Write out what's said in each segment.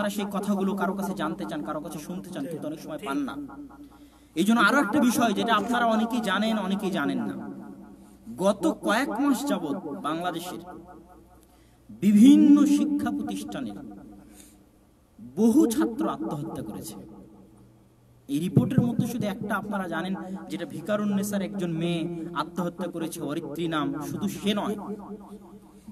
তারা সেই কথাগুলো কারো কাছে জানতে চান কারো কাছে শুনতে চান কিন্তু অনেক সময় পান না এই জন্য আরো একটা বিষয় যেটা আপনারা অনেকেই জানেন অনেকেই জানেন না গত কয়েক মাস যাবৎ বাংলাদেশের বিভিন্ন শিক্ষা প্রতিষ্ঠানের বহু ছাত্র আত্মহত্যা করেছে এই রিপোর্টের মধ্যে শুধু একটা আপনারা জানেন যেটা ভিকারুন্নেসার একজন মেয়ে আত্মহত্যা করেছে অরিত্রী নাম শুধু সে নয়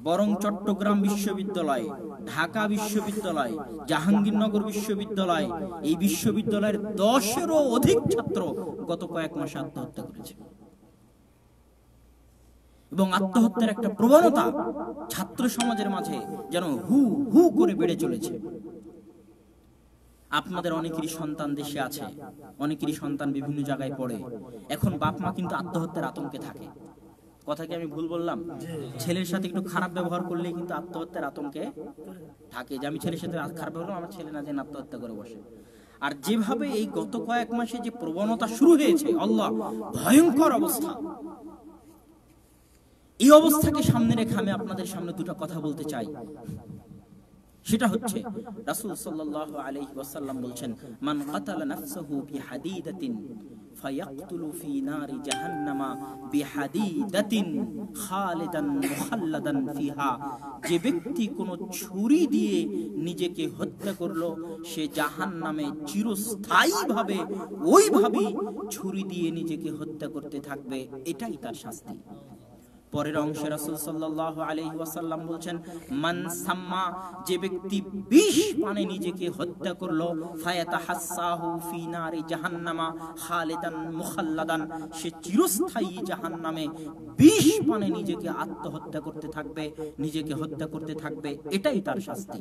বরং চট্টগ্রাম বিশ্ববিদ্যালয় ঢাকা বিশ্ববিদ্যালয় জাহাঙ্গীরনগর বিশ্ববিদ্যালয় এই বিশ্ববিদ্যালয়ের দশেরও অধিক ছাত্র গত কয়েক মাসে আত্মহত্যা করেছে এবং আত্মহত্যার একটা প্রবণতা ছাত্র সমাজের মাঝে যেন হু হু করে বেড়ে চলেছে আপনাদের অনেকেরই সন্তান দেশে আছে অনেকেরই সন্তান বিভিন্ন জায়গায় পড়ে এখন বাপ মা কিন্তু আত্মহত্যার আতঙ্কে থাকে কথা কি আমি ভুল বললাম ছেলের সাথে একটু খারাপ ব্যবহার করলে কিন্তু আত্মহত্যার আতঙ্কে থাকে যে আমি ছেলের সাথে খারাপ ব্যবহার আমার ছেলে না যেন আত্মহত্যা করে বসে আর যেভাবে এই গত কয়েক মাসে যে প্রবণতা শুরু হয়েছে আল্লাহ ভয়ঙ্কর অবস্থা এই অবস্থাকে সামনে রেখে আমি আপনাদের সামনে দুটো কথা বলতে চাই সেটা হচ্ছে রাসূল সাল্লাল্লাহু আলাইহি ওয়াসাল্লাম মান কাতালা নাফসাহু ফি নারি জাহান্নামা খালিদান মুখাল্লাদান ফিহা যে ব্যক্তি কোনো ছুরি দিয়ে নিজেকে হত্যা করলো সে জাহান্নামে চিরস্থায়ীভাবে ওইভাবেই ছুরি দিয়ে নিজেকে হত্যা করতে থাকবে এটাই তার শাস্তি পরের অংশে রাসুল সাল্লাহ আলহি ওয়াসাল্লাম বলছেন মান সাম্মা যে ব্যক্তি বিষ পানে নিজেকে হত্যা করলো ফায়াতা হাসাহু ফি নারি জাহান্নামা খালিদান মুখাল্লাদান সে চিরস্থায়ী জাহান্নামে বিষ পানে নিজেকে আত্মহত্যা করতে থাকবে নিজেকে হত্যা করতে থাকবে এটাই তার শাস্তি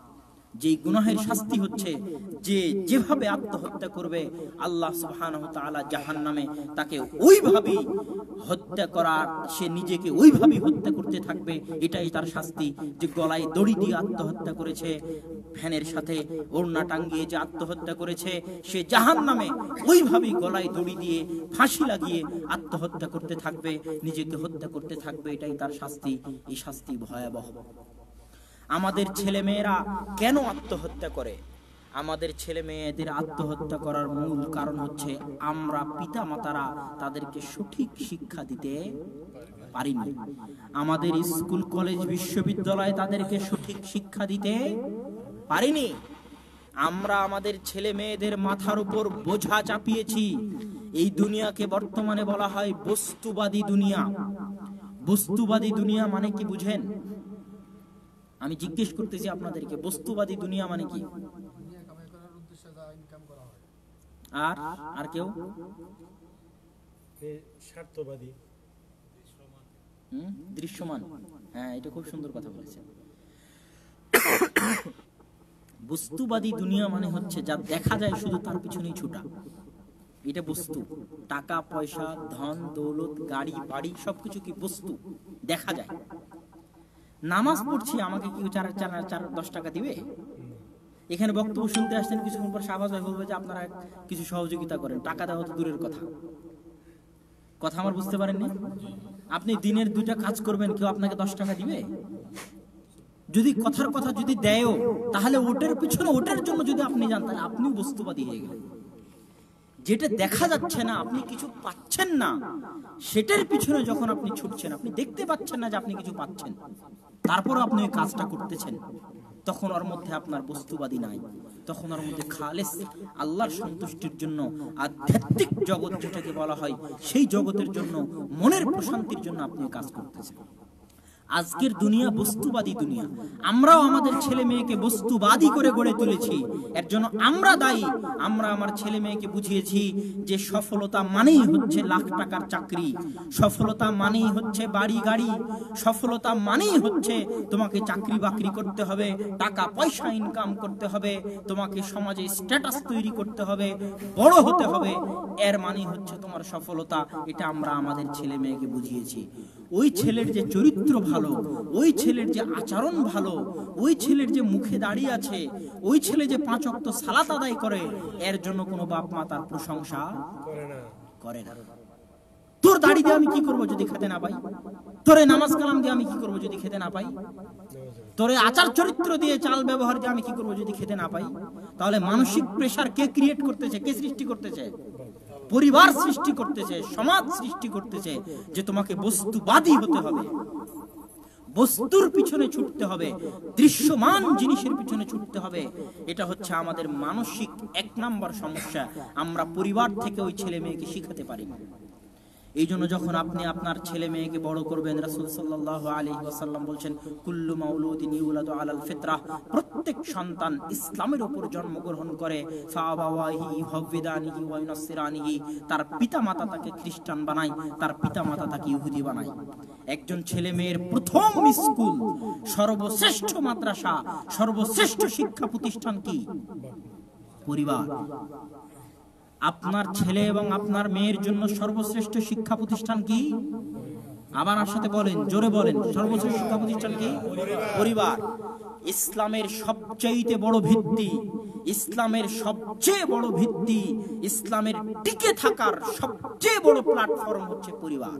যে গুনাহের শাস্তি হচ্ছে যে যেভাবে আত্মহত্যা করবে আল্লাহ সুহান জাহান নামে তাকে ওইভাবেই হত্যা করার সে নিজেকে ওইভাবেই হত্যা করতে থাকবে এটাই তার শাস্তি যে গলায় দড়ি দিয়ে আত্মহত্যা করেছে ফ্যানের সাথে ওড়না টাঙ্গিয়ে যে আত্মহত্যা করেছে সে জাহান নামে ওইভাবে গলায় দড়ি দিয়ে ফাঁসি লাগিয়ে আত্মহত্যা করতে থাকবে নিজেকে হত্যা করতে থাকবে এটাই তার শাস্তি এই শাস্তি ভয়াবহ আমাদের ছেলে মেয়েরা কেন আত্মহত্যা করে আমাদের ছেলে মেয়েদের আত্মহত্যা করার মূল কারণ হচ্ছে আমরা পিতা মাতারা তাদেরকে সঠিক শিক্ষা দিতে পারিনি আমাদের স্কুল কলেজ বিশ্ববিদ্যালয়ে তাদেরকে সঠিক শিক্ষা দিতে পারিনি আমরা আমাদের ছেলে মেয়েদের মাথার উপর বোঝা চাপিয়েছি এই দুনিয়াকে বর্তমানে বলা হয় বস্তুবাদী দুনিয়া বস্তুবাদী দুনিয়া মানে কি বুঝেন আমি জিজ্ঞেস করতেছি আপনাদেরকে বস্তুবাদী দুনিয়া মানে কি আর আর কেউ স্বার্থবাদী দৃশ্যমান হ্যাঁ এটা খুব সুন্দর কথা বলেছেন বস্তুবাদী দুনিয়া মানে হচ্ছে যা দেখা যায় শুধু তার পিছনেই ছোটা এটা বস্তু টাকা পয়সা ধন দৌলত গাড়ি বাড়ি সবকিছু কি বস্তু দেখা যায় নামাজ পড়ছি আমাকে কি চার চার চার দশ টাকা দিবে এখানে বক্তব্য শুনতে আসছেন কিছুক্ষণ পর শাহবাজ হয়ে বলবে যে আপনারা কিছু সহযোগিতা করেন টাকা দেওয়া তো দূরের কথা কথা আমার বুঝতে পারেননি আপনি দিনের দুইটা কাজ করবেন কেউ আপনাকে দশ টাকা দিবে যদি কথার কথা যদি দেয়ও তাহলে ওটার পিছনে ওটার জন্য যদি আপনি যান তাহলে আপনিও বস্তুবাদী হয়ে গেলেন যেটা দেখা যাচ্ছে না আপনি কিছু পাচ্ছেন না সেটার পিছনে যখন আপনি ছুটছেন আপনি দেখতে পাচ্ছেন না যে আপনি কিছু পাচ্ছেন তারপর আপনি কাজটা করতেছেন তখন ওর মধ্যে আপনার বস্তুবাদী নাই তখন ওর মধ্যে খালেস আল্লাহর সন্তুষ্টির জন্য আধ্যাত্মিক জগৎ যেটাকে বলা হয় সেই জগতের জন্য মনের প্রশান্তির জন্য আপনি কাজ করতেছেন আজকের দুনিয়া বস্তুবাদী দুনিয়া আমরাও আমাদের ছেলে মেয়েকে বস্তুবাদী করে গড়ে তুলেছি এর জন্য আমরা দায়ী আমরা আমার ছেলে মেয়েকে বুঝিয়েছি যে সফলতা মানেই হচ্ছে লাখ টাকার চাকরি সফলতা মানেই হচ্ছে বাড়ি গাড়ি সফলতা মানেই হচ্ছে তোমাকে চাকরি বাকরি করতে হবে টাকা পয়সা ইনকাম করতে হবে তোমাকে সমাজে স্ট্যাটাস তৈরি করতে হবে বড় হতে হবে এর মানে হচ্ছে তোমার সফলতা এটা আমরা আমাদের ছেলে মেয়েকে বুঝিয়েছি ওই ছেলের যে চরিত্র ভালো ওই ছেলের যে আচরণ ভালো ওই ছেলের যে মুখে দাঁড়িয়ে আছে ওই ছেলে যে পাঁচ অক্ত সালাত আদায় করে এর জন্য কোনো বাপ মা তার প্রশংসা করে না তোর দাড়ি দিয়ে আমি কি করবো যদি খেতে না পাই তোরে নামাজ কালাম দিয়ে আমি কি করবো যদি খেতে না পাই তোরে আচার চরিত্র দিয়ে চাল ব্যবহার দিয়ে আমি কি করবো যদি খেতে না পাই তাহলে মানসিক প্রেশার কে ক্রিয়েট করতেছে কে সৃষ্টি করতেছে পরিবার সৃষ্টি করতেছে সমাজ সৃষ্টি করতেছে যে তোমাকে বস্তুবাদী হতে হবে বস্তুর পিছনে ছুটতে হবে দৃশ্যমান জিনিসের পিছনে ছুটতে হবে এটা হচ্ছে আমাদের মানসিক এক নাম্বার সমস্যা আমরা পরিবার থেকে ওই ছেলে মেয়েকে শিখাতে পারি এই জন্য যখন আপনি আপনার ছেলে মেয়েকে বড় করবেন রাসুল সাল্লাহ আলী ওয়াসাল্লাম বলছেন কুল্লু মাউলুদ্দিন ইউলাদ আলাল ফিতরা প্রত্যেক সন্তান ইসলামের উপর জন্মগ্রহণ করে তার পিতা মাতা তাকে খ্রিস্টান বানায় তার পিতা মাতা তাকে ইহুদি বানায় একজন ছেলে মেয়ের প্রথম স্কুল সর্বশ্রেষ্ঠ মাদ্রাসা সর্বশ্রেষ্ঠ শিক্ষা প্রতিষ্ঠান কি পরিবার আপনার ছেলে এবং আপনার মেয়ের জন্য সর্বশ্রেষ্ঠ শিক্ষা প্রতিষ্ঠান কি আর সাথে বলেন জোরে বলেন সর্বশ্রেষ্ঠ শিক্ষা প্রতিষ্ঠান কি পরিবার ইসলামের সবচেয়ে বড় ভিত্তি ইসলামের সবচেয়ে বড় ভিত্তি ইসলামের টিকে থাকার সবচেয়ে বড় প্ল্যাটফর্ম হচ্ছে পরিবার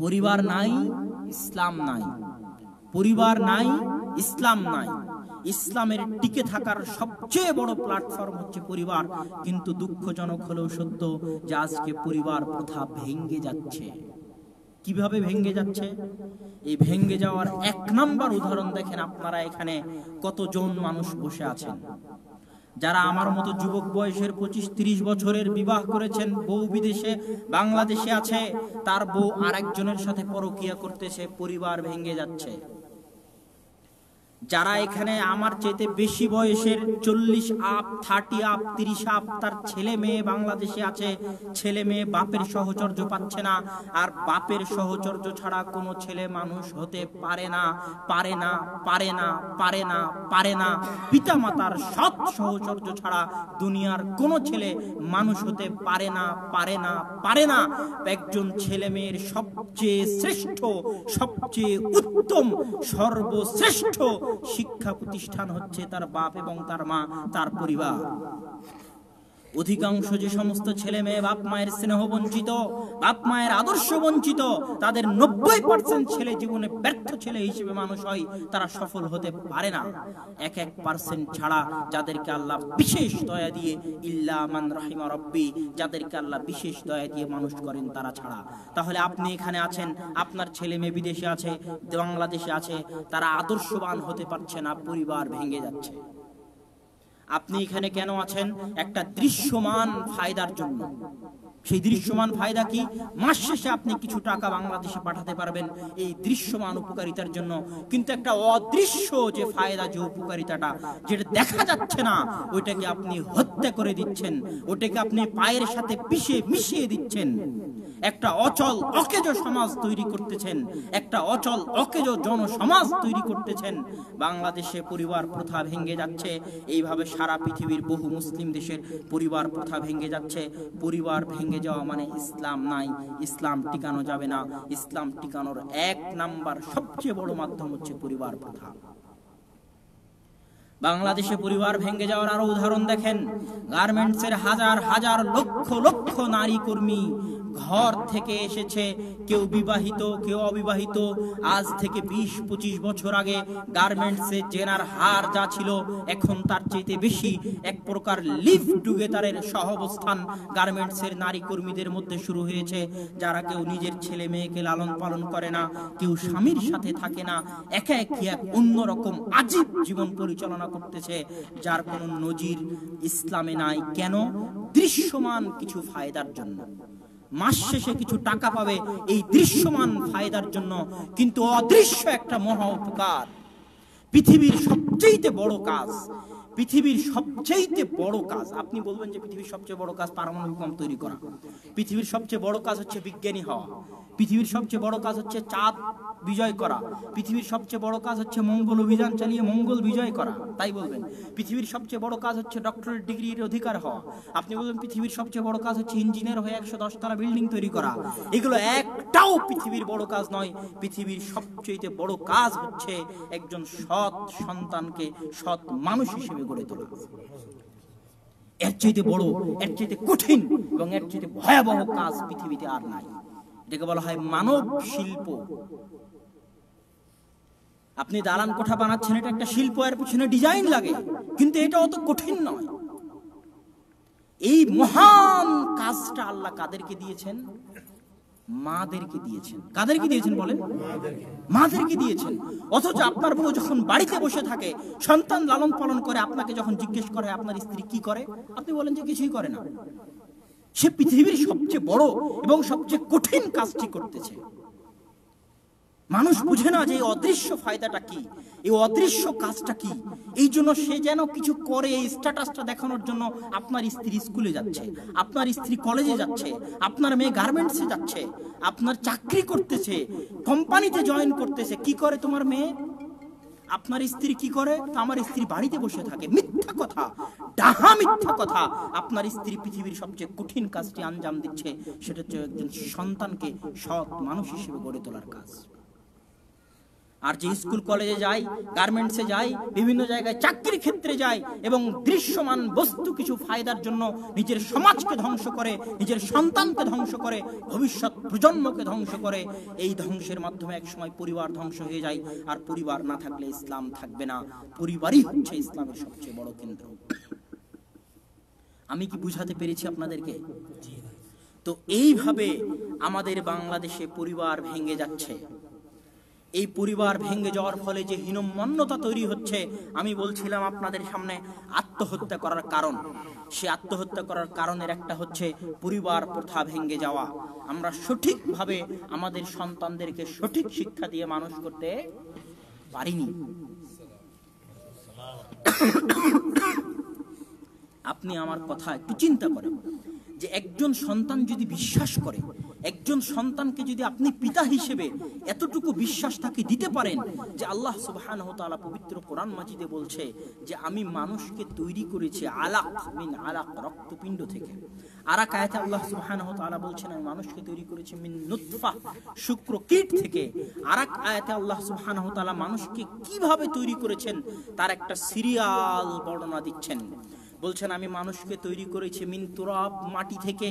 পরিবার নাই ইসলাম নাই পরিবার নাই ইসলাম নাই ইসলামের টিকে থাকার সবচেয়ে বড় প্ল্যাটফর্ম হচ্ছে পরিবার কিন্তু দুঃখজনক হলেও সত্য যে আজকে পরিবার প্রথা ভেঙ্গে যাচ্ছে কিভাবে ভেঙ্গে যাচ্ছে এই ভেঙ্গে যাওয়ার এক নাম্বার উদাহরণ দেখেন আপনারা এখানে কতজন মানুষ বসে আছেন যারা আমার মতো যুবক বয়সের পঁচিশ তিরিশ বছরের বিবাহ করেছেন বউ বিদেশে বাংলাদেশে আছে তার বউ আরেকজনের সাথে পরকিয়া করতেছে পরিবার ভেঙ্গে যাচ্ছে যারা এখানে আমার চেতে বেশি বয়সের চল্লিশ আপ থার্টি আপ তিরিশ আপ তার ছেলে মেয়ে বাংলাদেশে আছে ছেলে মেয়ে বাপের সহচর্য পাচ্ছে না আর বাপের সহচর্য ছাড়া কোনো ছেলে মানুষ হতে পারে না পারে না পারে না পারে না পারে না পিতা মাতার সৎ সহচর্য ছাড়া দুনিয়ার কোনো ছেলে মানুষ হতে পারে না পারে না পারে না একজন ছেলে মেয়ের সবচেয়ে শ্রেষ্ঠ সবচেয়ে উত্তম সর্বশ্রেষ্ঠ শিক্ষা প্রতিষ্ঠান হচ্ছে তার বাপ এবং তার মা তার পরিবার অধিকাংশ যে সমস্ত ছেলে মেয়ে বাপ মায়ের স্নেহ বঞ্চিত বাপ মায়ের আদর্শ বঞ্চিত তাদের নব্বই পার্সেন্ট ছেলে জীবনে ব্যর্থ ছেলে হিসেবে মানুষ হয় তারা সফল হতে পারে না এক এক পার্সেন্ট ছাড়া যাদেরকে আল্লাহ বিশেষ দয়া দিয়ে ইল্লামান রাহিমা রব্বি যাদেরকে আল্লাহ বিশেষ দয়া দিয়ে মানুষ করেন তারা ছাড়া তাহলে আপনি এখানে আছেন আপনার ছেলে মেয়ে বিদেশে আছে বাংলাদেশে আছে তারা আদর্শবান হতে পারছে না পরিবার ভেঙে যাচ্ছে আপনি এখানে কেন আছেন একটা দৃশ্যমান ফায়দার জন্য সেই দৃশ্যমান ফায়দা কি মাস শেষে আপনি কিছু টাকা বাংলাদেশে পাঠাতে পারবেন এই দৃশ্যমান উপকারিতার জন্য কিন্তু একটা অদৃশ্য যে ফায়দা যে উপকারিতাটা যেটা দেখা যাচ্ছে না ওইটাকে আপনি হত্যা করে দিচ্ছেন ওটাকে আপনি পায়ের সাথে পিষে মিশিয়ে দিচ্ছেন একটা অচল অকেজ সমাজ তৈরি করতেছেন একটা অচল অকেজ জনসমাজ তৈরি করতেছেন বাংলাদেশে পরিবার প্রথা ভেঙে যাচ্ছে এইভাবে সারা পৃথিবীর বহু মুসলিম দেশের পরিবার প্রথা ভেঙে যাচ্ছে পরিবার ভেঙে যাওয়া মানে ইসলাম নাই ইসলাম টিকানো যাবে না ইসলাম টিকানোর এক নাম্বার সবচেয়ে বড় মাধ্যম হচ্ছে পরিবার প্রথা বাংলাদেশে পরিবার ভেঙে যাওয়ার আরো উদাহরণ দেখেন গার্মেন্টস এর হাজার হাজার লক্ষ লক্ষ নারী কর্মী ঘর থেকে এসেছে কেউ বিবাহিত কেউ অবিবাহিত আজ থেকে বিশ পঁচিশ বছর আগে গার্মেন্টসে জেনার হার যা ছিল এখন তার চেয়েতে বেশি এক প্রকার লিভ টুগেদারের সহবস্থান গার্মেন্টসের নারী কর্মীদের মধ্যে শুরু হয়েছে যারা কেউ নিজের ছেলে মেয়েকে লালন পালন করে না কেউ স্বামীর সাথে থাকে না একে একে এক অন্যরকম আজীব জীবন পরিচালনা করতেছে যার কোনো নজির ইসলামে নাই কেন দৃশ্যমান কিছু ফায়দার জন্য মাস শেষে কিছু টাকা পাবে এই দৃশ্যমান ফায়দার জন্য কিন্তু অদৃশ্য একটা মহা উপকার পৃথিবীর সবচেয়ে বড় কাজ পৃথিবীর সবচেয়ে বড় কাজ আপনি বলবেন যে পৃথিবীর সবচেয়ে বড় কাজ পারমাণবিক বোম তৈরি করা পৃথিবীর সবচেয়ে বড় কাজ হচ্ছে বিজ্ঞানী হওয়া পৃথিবীর সবচেয়ে বড় কাজ হচ্ছে চাঁদ বিজয় করা পৃথিবীর সবচেয়ে বড় কাজ হচ্ছে মঙ্গল অভিযান চালিয়ে মঙ্গল বিজয় করা তাই বলবেন পৃথিবীর সবচেয়ে বড় কাজ হচ্ছে ডক্টরেট ডিগ্রির অধিকার হওয়া আপনি বলবেন পৃথিবীর সবচেয়ে বড় কাজ হচ্ছে ইঞ্জিনিয়ার হয়ে একশো দশতলা বিল্ডিং তৈরি করা এগুলো একটাও পৃথিবীর বড় কাজ নয় পৃথিবীর সবচেয়ে বড় কাজ হচ্ছে একজন সৎ সন্তানকে সৎ মানুষ হিসেবে গড়ে তোলা এর চাইতে বড় এর চাইতে কঠিন এবং এর চাইতে ভয়াবহ কাজ পৃথিবীতে আর নাই এটাকে বলা হয় মানব শিল্প আপনি দালান কোঠা বানাচ্ছেন এটা একটা শিল্প এর পিছনে ডিজাইন লাগে কিন্তু এটা অত কঠিন নয় এই মহান কাজটা আল্লাহ কাদেরকে দিয়েছেন মাদেরকে দিয়েছেন কাদেরকে দিয়েছেন বলেন মাদেরকে দিয়েছেন অথচ আপনার বউ যখন বাড়িতে বসে থাকে সন্তান লালন পালন করে আপনাকে যখন জিজ্ঞেস করে আপনার স্ত্রী কি করে আপনি বলেন যে কিছুই করে না সে পৃথিবীর সবচেয়ে বড় এবং সবচেয়ে কঠিন কাজটি করতেছে মানুষ বুঝে না যে অদৃশ্য ফায়দাটা কি এই অদৃশ্য কাজটা কি এই জন্য সে যেন কিছু করে এই স্ট্যাটাসটা দেখানোর জন্য আপনার স্ত্রী স্কুলে যাচ্ছে আপনার স্ত্রী কলেজে যাচ্ছে আপনার মেয়ে গার্মেন্টসে যাচ্ছে আপনার চাকরি করতেছে কোম্পানিতে জয়েন করতেছে কি করে তোমার মেয়ে আপনার স্ত্রী কি করে আমার স্ত্রী বাড়িতে বসে থাকে মিথ্যা কথা ডাহা মিথ্যা কথা আপনার স্ত্রী পৃথিবীর সবচেয়ে কঠিন কাজটি আঞ্জাম দিচ্ছে সেটা হচ্ছে একজন সন্তানকে সৎ মানুষ হিসেবে গড়ে তোলার কাজ আর যে স্কুল কলেজে যাই গার্মেন্টসে যাই বিভিন্ন জায়গায় চাকরির ক্ষেত্রে যায় এবং দৃশ্যমান বস্তু কিছু ফায়দার জন্য নিজের সমাজকে ধ্বংস করে নিজের সন্তানকে ধ্বংস করে ভবিষ্যৎ প্রজন্মকে ধ্বংস করে এই ধ্বংসের মাধ্যমে একসময় পরিবার ধ্বংস হয়ে যায় আর পরিবার না থাকলে ইসলাম থাকবে না পরিবারই হচ্ছে ইসলামের সবচেয়ে বড় কেন্দ্র আমি কি বুঝাতে পেরেছি আপনাদেরকে তো এইভাবে আমাদের বাংলাদেশে পরিবার ভেঙে যাচ্ছে এই পরিবার ভেঙে যাওয়ার ফলে যে হীনমন্যতা তৈরি হচ্ছে আমি বলছিলাম আপনাদের সামনে আত্মহত্যা করার কারণ সে আত্মহত্যা করার কারণের একটা হচ্ছে পরিবার প্রথা ভেঙে যাওয়া আমরা সঠিকভাবে আমাদের সন্তানদেরকে সঠিক শিক্ষা দিয়ে মানুষ করতে পারিনি আপনি আমার কথা একটু চিন্তা করেন যে একজন সন্তান যদি বিশ্বাস করে একজন সন্তানকে যদি আপনি পিতা হিসেবে এতটুকু বিশ্বাস তাকে দিতে পারেন যে আল্লাহ সুবাহান তালা পবিত্র কোরআন মাজিদে বলছে যে আমি মানুষকে তৈরি করেছি আলাক মিন আলাক রক্তপিণ্ড থেকে আর এক আল্লাহ সুবহান তালা বলছেন আমি মানুষকে তৈরি করেছি মিন নুৎফা শুক্র কীট থেকে আর এক আয়াতে আল্লাহ সুবহান তালা মানুষকে কিভাবে তৈরি করেছেন তার একটা সিরিয়াল বর্ণনা দিচ্ছেন বলছেন আমি মানুষকে তৈরি করেছি মিন তুরাব মাটি থেকে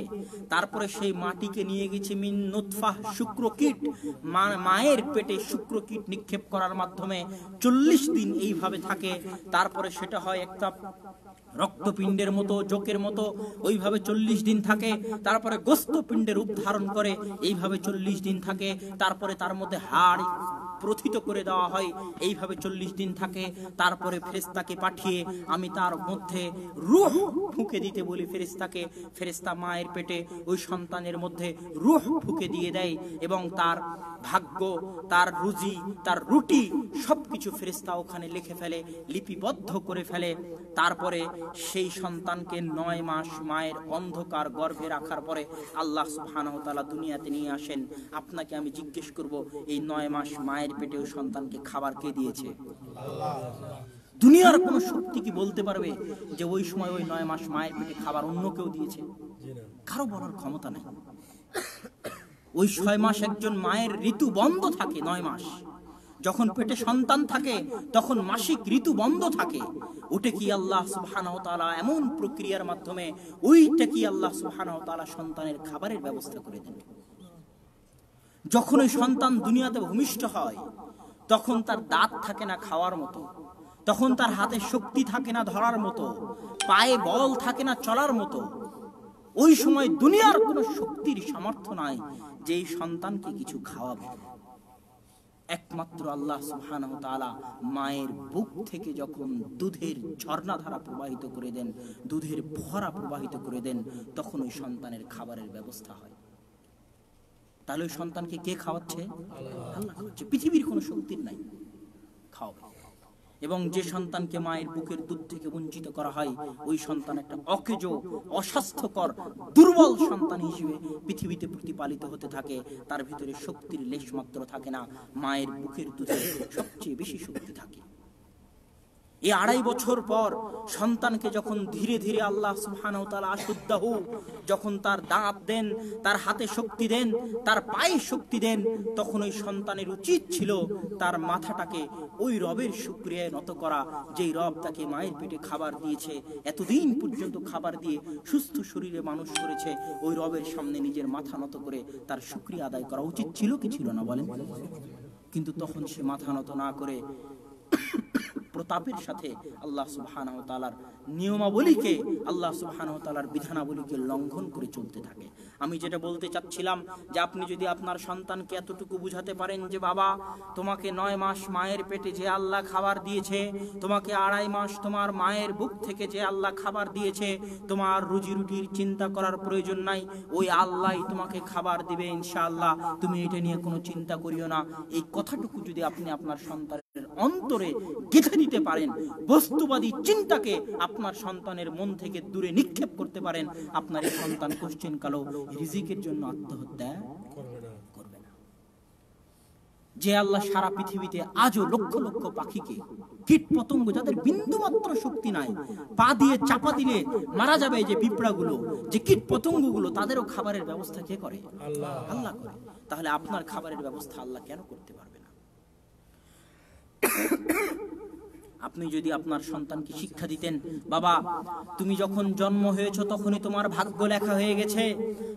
তারপরে সেই মাটিকে নিয়ে গেছি মিন নোৎফাহ শুক্রকীট মায়ের পেটে শুক্রকীট নিক্ষেপ করার মাধ্যমে চল্লিশ দিন এইভাবে থাকে তারপরে সেটা হয় একটা রক্তপিণ্ডের মতো জোকের মতো ওইভাবে চল্লিশ দিন থাকে তারপরে গোস্তপিণ্ডের রূপ ধারণ করে এইভাবে চল্লিশ দিন থাকে তারপরে তার মধ্যে হাড় প্রথিত করে দেওয়া হয় এইভাবে চল্লিশ দিন থাকে তারপরে ফেরেস্তাকে পাঠিয়ে আমি তার মধ্যে রুহ ফুঁকে দিতে বলি ফেরেস্তাকে ফেরেস্তা মায়ের পেটে ওই সন্তানের মধ্যে রুহ ফুঁকে দিয়ে দেয় এবং তার ভাগ্য তার রুজি তার রুটি সবকিছু ফেরিস্তা ওখানে লিখে ফেলে লিপিবদ্ধ করে ফেলে তারপরে সেই সন্তানকে নয় মাস মায়ের অন্ধকার গর্ভে রাখার পরে আল্লাহ সুহানতালা দুনিয়াতে নিয়ে আসেন আপনাকে আমি জিজ্ঞেস করব এই নয় মাস মায়ের পেটেও সন্তানকে খাবার কে দিয়েছে দুনিয়ার কোনো শক্তি কি বলতে পারবে যে ওই সময় ওই নয় মাস মায়ের পেটে খাবার অন্য কেউ দিয়েছে কারো বলার ক্ষমতা নেই ওই ছয় মাস একজন মায়ের ঋতু বন্ধ থাকে নয় মাস যখন পেটে সন্তান থাকে তখন মাসিক ঋতু বন্ধ থাকে ওটা কি আল্লাহ সুবাহানতালা এমন প্রক্রিয়ার মাধ্যমে ওইটা কি আল্লাহ সুবাহানতালা সন্তানের খাবারের ব্যবস্থা করে দেন যখন ওই সন্তান দুনিয়াতে ভূমিষ্ঠ হয় তখন তার দাঁত থাকে না খাওয়ার মতো তখন তার হাতে শক্তি থাকে না ধরার মতো পায়ে বল থাকে না চলার মতো ওই সময় দুনিয়ার কোনো শক্তির সামর্থ্য নাই যে এই সন্তানকে কিছু খাওয়াবে একমাত্র আল্লাহ সুবহানাহু তাআলা মায়ের বুক থেকে যখন দুধের ঝর্ণাধারা প্রবাহিত করে দেন দুধের ফোয়ারা প্রবাহিত করে দেন তখন ওই সন্তানের খাবারের ব্যবস্থা হয় তাহলে ওই সন্তানকে কে খাওয়াচ্ছে আল্লাহ খাওয়াচ্ছে পৃথিবীর কোনো শক্তির নাই খাওয়াবে এবং যে সন্তানকে মায়ের বুকের দুধ থেকে বঞ্চিত করা হয় ওই সন্তান একটা অকেজ অস্বাস্থ্যকর দুর্বল সন্তান হিসেবে পৃথিবীতে প্রতিপালিত হতে থাকে তার ভিতরে শক্তির লেশমাত্র থাকে না মায়ের বুকের দুধে সবচেয়ে বেশি শক্তি থাকে এই আড়াই বছর পর সন্তানকে যখন ধীরে ধীরে আল্লাহ সুহানতালা যখন তার দাঁত দেন তার হাতে শক্তি দেন তার পায়ে শক্তি দেন তখন ওই সন্তানের উচিত ছিল তার মাথাটাকে ওই রবের সুক্রিয়ায় নত করা যেই রব তাকে মায়ের পেটে খাবার দিয়েছে এতদিন পর্যন্ত খাবার দিয়ে সুস্থ শরীরে মানুষ করেছে ওই রবের সামনে নিজের মাথা নত করে তার সুক্রিয়া আদায় করা উচিত ছিল কি ছিল না বলেন কিন্তু তখন সে মাথা নত না করে প্রতাপের সাথে আল্লাহ সুবাহ নিয়মাবলীকে আল্লাহ সুবাহ বিধানাবলীকে লঙ্ঘন করে চলতে থাকে আমি যেটা বলতে চাচ্ছিলাম যে আপনি যদি আপনার সন্তানকে এতটুকু বুঝাতে পারেন যে বাবা তোমাকে নয় মাস মায়ের পেটে যে আল্লাহ খাবার দিয়েছে তোমাকে আড়াই মাস তোমার মায়ের বুক থেকে যে আল্লাহ খাবার দিয়েছে তোমার রুজি রুটির চিন্তা করার প্রয়োজন নাই ওই আল্লাহ তোমাকে খাবার দিবে ইনশাআল্লাহ তুমি এটা নিয়ে কোনো চিন্তা করিও না এই কথাটুকু যদি আপনি আপনার সন্তান অন্তরে গেঁথে নিতে পারেন বস্তুবাদী চিন্তাকে আপনার সন্তানের মন থেকে দূরে নিক্ষেপ করতে পারেন আপনার এই সন্তান কোশ্চিন কালো রিজিকের জন্য আত্মহত্যা করবে না যে আল্লাহ সারা পৃথিবীতে আজও লক্ষ লক্ষ পাখিকে কীট পতঙ্গ যাদের বিন্দুমাত্র শক্তি নাই পা দিয়ে চাপা দিলে মারা যাবে যে পিঁপড়াগুলো যে কীট পতঙ্গগুলো তাদেরও খাবারের ব্যবস্থা কে করে আল্লাহ আল্লাহ করে তাহলে আপনার খাবারের ব্যবস্থা আল্লাহ কেন করতে পারে আপনি যদি আপনার সন্তানকে শিক্ষা দিতেন বাবা তুমি যখন জন্ম হয়েছ তখনই তোমার ভাগ্য লেখা হয়ে গেছে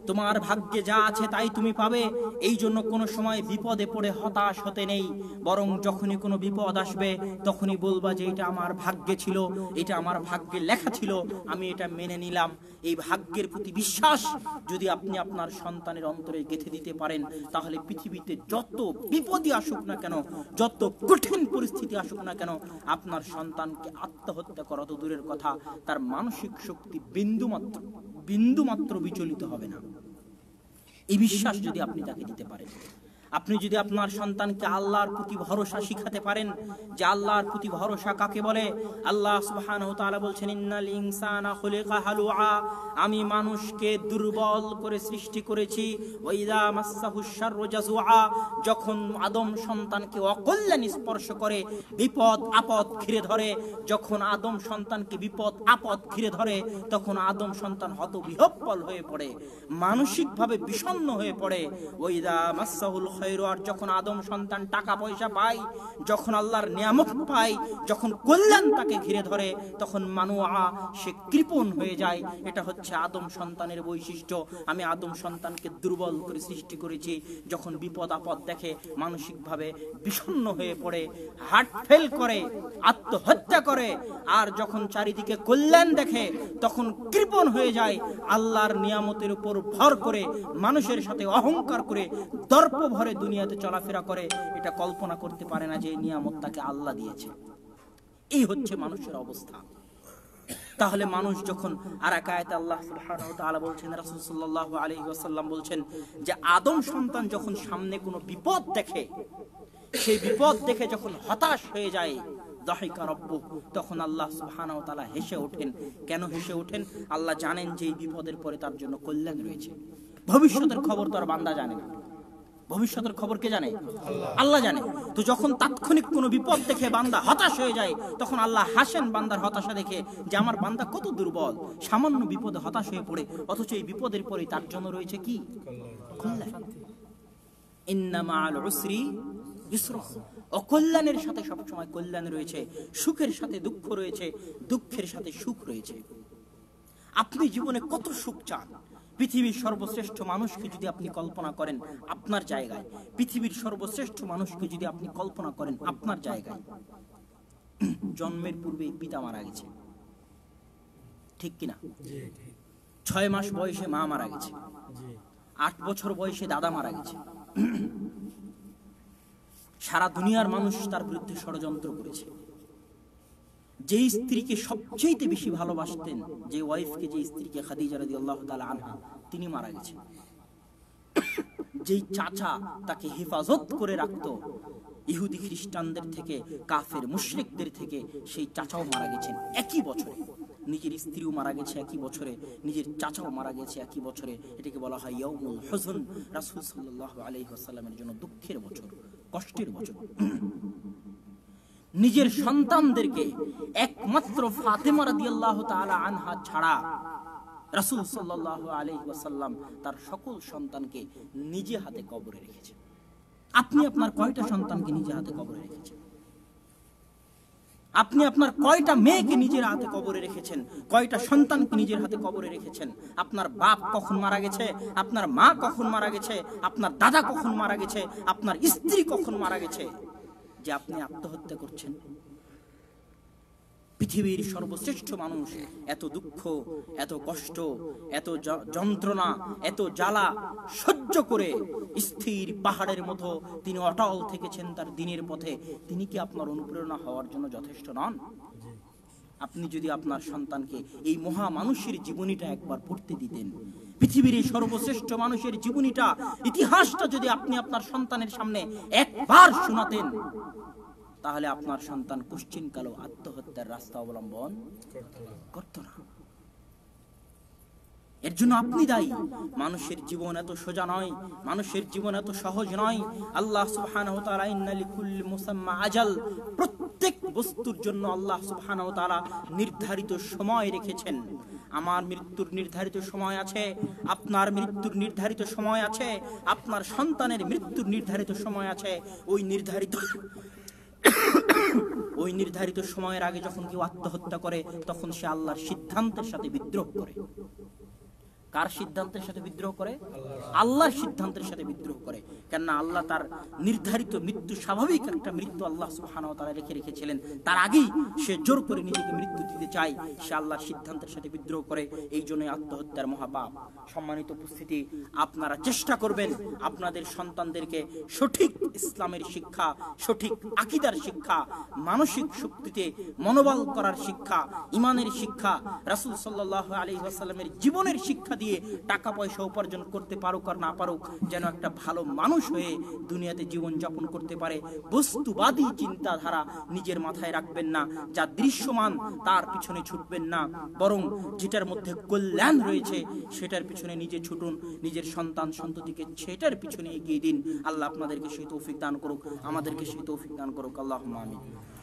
তোমার ভাগ্যে যা আছে তাই তুমি পাবে এই জন্য কোনো সময় বিপদে পড়ে হতাশ হতে নেই বরং যখনই কোনো বিপদ আসবে তখনই বলবা যে এটা আমার ভাগ্যে ছিল এটা আমার ভাগ্যে লেখা ছিল আমি এটা মেনে নিলাম এই ভাগ্যের প্রতি বিশ্বাস যদি আপনি আপনার সন্তানের অন্তরে গেঁথে দিতে পারেন তাহলে পৃথিবীতে যত বিপদই আসুক না কেন যত কঠিন পরিস্থিতি আসুক না কেন আপনার সন্তানকে আত্মহত্যা করা তো দূরের কথা তার মানসিক শক্তি বিন্দুমাত্র বিন্দুমাত্র বিচলিত হবে না এই বিশ্বাস যদি আপনি তাকে দিতে পারেন আপনি যদি আপনার সন্তানকে আল্লাহর প্রতি ভরসা শিখাতে পারেন যে আল্লাহর প্রতি ভরসা কাকে বলে আল্লাহ সুবহানাহু বলছেন আমি মানুষকে দুর্বল করে সৃষ্টি করেছি যখন আদম সন্তানকে অকল্যাণ স্পর্শ করে বিপদ আপদ ঘিরে ধরে যখন আদম সন্তানকে বিপদ আপদ ঘিরে ধরে তখন আদম সন্তান হত হতবিহব্বল হয়ে পড়ে মানসিকভাবে বিষণ্ণ হয়ে পড়ে ওইদা মাসাহুল খৈর আর যখন আদম সন্তান টাকা পয়সা পায় যখন আল্লাহর নিয়ামত পায় যখন কল্যাণ তাকে ঘিরে ধরে তখন মানুয়া সে কৃপণ হয়ে যায় এটা হচ্ছে আদম সন্তানের বৈশিষ্ট্য আমি আদম সন্তানকে দুর্বল করে সৃষ্টি করেছি যখন বিপদ আপদ দেখে মানসিকভাবে বিষণ্ন হয়ে পড়ে হার্ট ফেল করে আত্মহত্যা করে আর যখন চারিদিকে কল্যাণ দেখে তখন কৃপণ হয়ে যায় আল্লাহর নিয়ামতের উপর ভর করে মানুষের সাথে অহংকার করে দর্প ভরে করে দুনিয়াতে চলাফেরা করে এটা কল্পনা করতে পারে না যে নিয়ামত তাকে আল্লাহ দিয়েছে এই হচ্ছে মানুষের অবস্থা তাহলে মানুষ যখন আর একায়তে আল্লাহ বলছেন রাসূলুল্লাহ বলছেন যে আদম সন্তান যখন সামনে কোনো বিপদ দেখে সেই বিপদ দেখে যখন হতাশ হয়ে যায় তখন আল্লাহ হেসে ওঠেন কেন হেসে ওঠেন আল্লাহ জানেন যে এই বিপদের পরে তার জন্য কল্যাণ রয়েছে ভবিষ্যতের খবর তো আর বান্দা জানে না ভবিষ্যতের খবর কে জানে আল্লাহ জানে তো যখন তাৎক্ষণিক কোনো বিপদ দেখে বান্দা হতাশ হয়ে যায় তখন আল্লাহ হাসেন বান্দার হতাশা দেখে যে আমার বান্দা কত দুর্বল সামান্য বিপদে হতাশ হয়ে পড়ে অথচ এই বিপদের পরে তার জন্য রয়েছে কি অকল্যাণের সাথে সবসময় কল্যাণ রয়েছে সুখের সাথে দুঃখ রয়েছে দুঃখের সাথে সুখ রয়েছে আপনি জীবনে কত সুখ চান পৃথিবীর সর্বশ্রেষ্ঠ মানুষকে যদি আপনি কল্পনা করেন আপনার জায়গায় পৃথিবীর সর্বশ্রেষ্ঠ মানুষকে যদি আপনি কল্পনা করেন আপনার জায়গায় জন্মের পূর্বে পিতা মারা গেছে ঠিক কিনা ছয় মাস বয়সে মা মারা গেছে আট বছর বয়সে দাদা মারা গেছে সারা দুনিয়ার মানুষ তার বিরুদ্ধে ষড়যন্ত্র করেছে যে স্ত্রীকে সবচেয়ে বেশি ভালোবাসতেন যে ওয়াইফকে যে স্ত্রীকে খাদিজা রাদি আল্লাহ তালা আনহা তিনি মারা গেছেন যেই চাচা তাকে হেফাজত করে রাখত ইহুদি খ্রিস্টানদের থেকে কাফের মুশ্রিকদের থেকে সেই চাচাও মারা গেছেন একই বছরে নিজের স্ত্রীও মারা গেছে একই বছরে নিজের চাচাও মারা গেছে একই বছরে এটাকে বলা হয় ইয়ৌমুল হজন রাসুল সাল্লাহ আলহিহাসাল্লামের জন্য দুঃখের বছর কষ্টের বছর নিজের সন্তানদেরকে একমাত্র ফাতেমা রাদি আল্লাহ আনহা ছাড়া রাসুল সাল্লাল্লাহু আলাইহি ওয়াসাল্লাম তার সকল সন্তানকে নিজে হাতে কবরে রেখেছে আপনি আপনার কয়টা সন্তানকে নিজে হাতে কবরে রেখেছেন আপনি আপনার কয়টা মেয়েকে নিজের হাতে কবরে রেখেছেন কয়টা সন্তানকে নিজের হাতে কবরে রেখেছেন আপনার বাপ কখন মারা গেছে আপনার মা কখন মারা গেছে আপনার দাদা কখন মারা গেছে আপনার স্ত্রী কখন মারা গেছে যে আপনি আত্মহত্যা করছেন পৃথিবীর সর্বশ্রেষ্ঠ মানুষ এত দুঃখ এত কষ্ট এত যন্ত্রণা এত জ্বালা সহ্য করে স্থির পাহাড়ের মতো তিনি অটল থেকেছেন তার দিনের পথে তিনি কি আপনার অনুপ্রেরণা হওয়ার জন্য যথেষ্ট নন আপনি যদি আপনার সন্তানকে এই মানুষের জীবনীটা একবার পড়তে দিতেন পৃথিবীর এই সর্বশ্রেষ্ঠ মানুষের জীবনীটা ইতিহাসটা যদি আপনি আপনার সন্তানের সামনে একবার শোনাতেন তাহলে আপনার সন্তান কোশ্চিন কালো আত্মহত্যার রাস্তা অবলম্বন করত না এর জন্য আপনি দায়ী মানুষের জীবন এত সোজা নয় মানুষের জীবন এত সহজ নয় আল্লাহ সুবহানাহু আজাল প্রত্যেক বস্তুর জন্য আল্লাহ সুবহানাহু নির্ধারিত সময় রেখেছেন আমার মৃত্যুর নির্ধারিত সময় আছে আপনার মৃত্যুর নির্ধারিত সময় আছে আপনার সন্তানের মৃত্যুর নির্ধারিত সময় আছে ওই নির্ধারিত ওই নির্ধারিত সময়ের আগে যখন কেউ আত্মহত্যা করে তখন সে আল্লাহর সিদ্ধান্তের সাথে বিদ্রোহ করে কার সিদ্ধান্তের সাথে বিদ্রোহ করে আল্লাহর সিদ্ধান্তের সাথে বিদ্রোহ করে কেননা আল্লাহ তার নির্ধারিত মৃত্যু স্বাভাবিক একটা মৃত্যু আল্লাহ তারা রেখে রেখেছিলেন তার আগেই সে জোর করে নিজেকে মৃত্যু দিতে চায় সে আল্লাহর সিদ্ধান্তের সাথে বিদ্রোহ করে এই জন্যই আত্মহত্যার মহাপাপ সম্মানিত উপস্থিতি আপনারা চেষ্টা করবেন আপনাদের সন্তানদেরকে সঠিক ইসলামের শিক্ষা সঠিক আকিদার শিক্ষা মানসিক শক্তিতে মনোবল করার শিক্ষা ইমানের শিক্ষা রাসুল সাল্লাহ আলী আসাল্লামের জীবনের শিক্ষা দিয়ে টাকা পয়সা উপার্জন করতে পারুক আর না পারুক যেন একটা ভালো মানুষ হয়ে দুনিয়াতে জীবন যাপন করতে পারে বস্তুবাদী চিন্তাধারা নিজের মাথায় রাখবেন না যা দৃশ্যমান তার পিছনে ছুটবেন না বরং যেটার মধ্যে কল্যাণ রয়েছে সেটার পিছনে নিজে ছুটুন নিজের সন্তান সন্ততিকে সেটার পিছনে এগিয়ে দিন আল্লাহ আপনাদেরকে সেই তৌফিক দান করুক আমাদেরকে সেই তৌফিক দান করুক আল্লাহ আমি